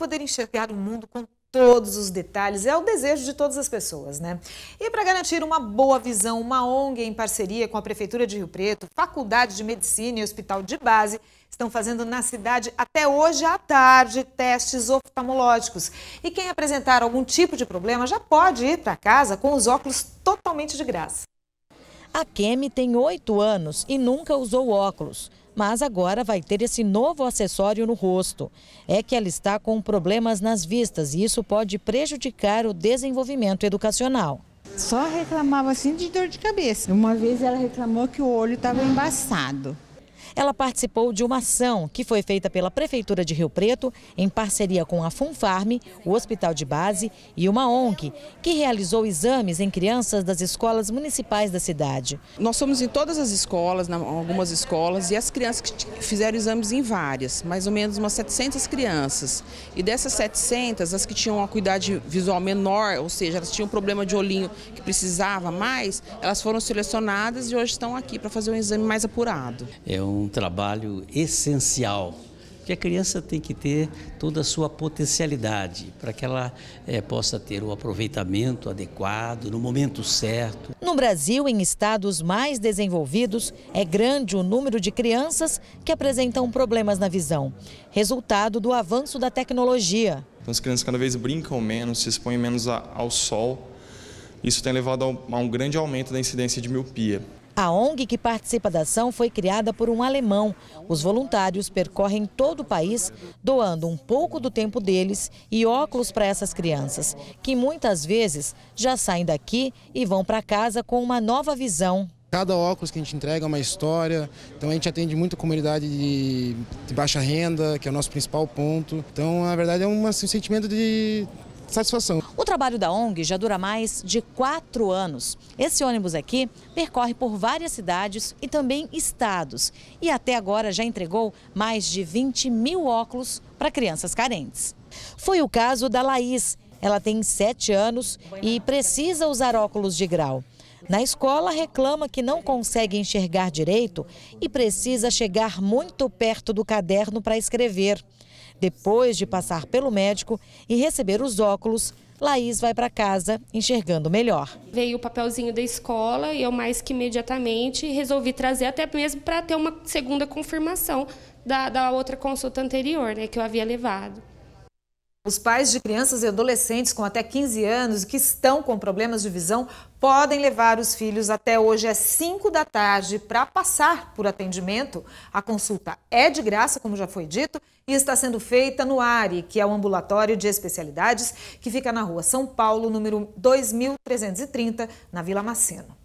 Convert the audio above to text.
poder enxergar o mundo com todos os detalhes, é o desejo de todas as pessoas, né? E para garantir uma boa visão, uma ONG em parceria com a Prefeitura de Rio Preto, Faculdade de Medicina e Hospital de Base estão fazendo na cidade até hoje à tarde testes oftalmológicos. E quem apresentar algum tipo de problema já pode ir para casa com os óculos totalmente de graça. A Kemi tem oito anos e nunca usou óculos mas agora vai ter esse novo acessório no rosto. É que ela está com problemas nas vistas e isso pode prejudicar o desenvolvimento educacional. Só reclamava assim de dor de cabeça. Uma vez ela reclamou que o olho estava embaçado. Ela participou de uma ação que foi feita pela Prefeitura de Rio Preto, em parceria com a Funfarm, o Hospital de Base e uma ONG, que realizou exames em crianças das escolas municipais da cidade. Nós somos em todas as escolas, em algumas escolas, e as crianças que fizeram exames em várias, mais ou menos umas 700 crianças. E dessas 700, as que tinham uma acuidade visual menor, ou seja, elas tinham um problema de olhinho que precisava mais, elas foram selecionadas e hoje estão aqui para fazer um exame mais apurado. É um um trabalho essencial, porque a criança tem que ter toda a sua potencialidade para que ela é, possa ter o aproveitamento adequado no momento certo. No Brasil, em estados mais desenvolvidos, é grande o número de crianças que apresentam problemas na visão, resultado do avanço da tecnologia. Então, as crianças cada vez brincam menos, se expõem menos ao sol. Isso tem levado a um grande aumento da incidência de miopia. A ONG que participa da ação foi criada por um alemão. Os voluntários percorrem todo o país, doando um pouco do tempo deles e óculos para essas crianças, que muitas vezes já saem daqui e vão para casa com uma nova visão Cada óculos que a gente entrega é uma história, então a gente atende muito a comunidade de, baixa renda, que é o nosso principal ponto. Então, na verdade, é um, assim, um sentimento de satisfação. O trabalho da ONG já dura mais de quatro anos. Esse ônibus aqui percorre por várias cidades e também estados. E até agora já entregou mais de 20 mil óculos para crianças carentes. Foi o caso da Laís. Ela tem sete anos e precisa usar óculos de grau. Na escola, reclama que não consegue enxergar direito e precisa chegar muito perto do caderno para escrever. Depois de passar pelo médico e receber os óculos, Laís vai para casa enxergando melhor. Veio o papelzinho da escola e eu mais que imediatamente resolvi trazer até mesmo para ter uma segunda confirmação da, da outra consulta anterior, né, que eu havia levado. Os pais de crianças e adolescentes com até 15 anos que estão com problemas de visão podem levar os filhos até hoje às 5 da tarde para passar por atendimento. A consulta é de graça, como já foi dito, e está sendo feita no ARI, que é o ambulatório de especialidades que fica na rua São Paulo, número 2330, na Vila Maceno.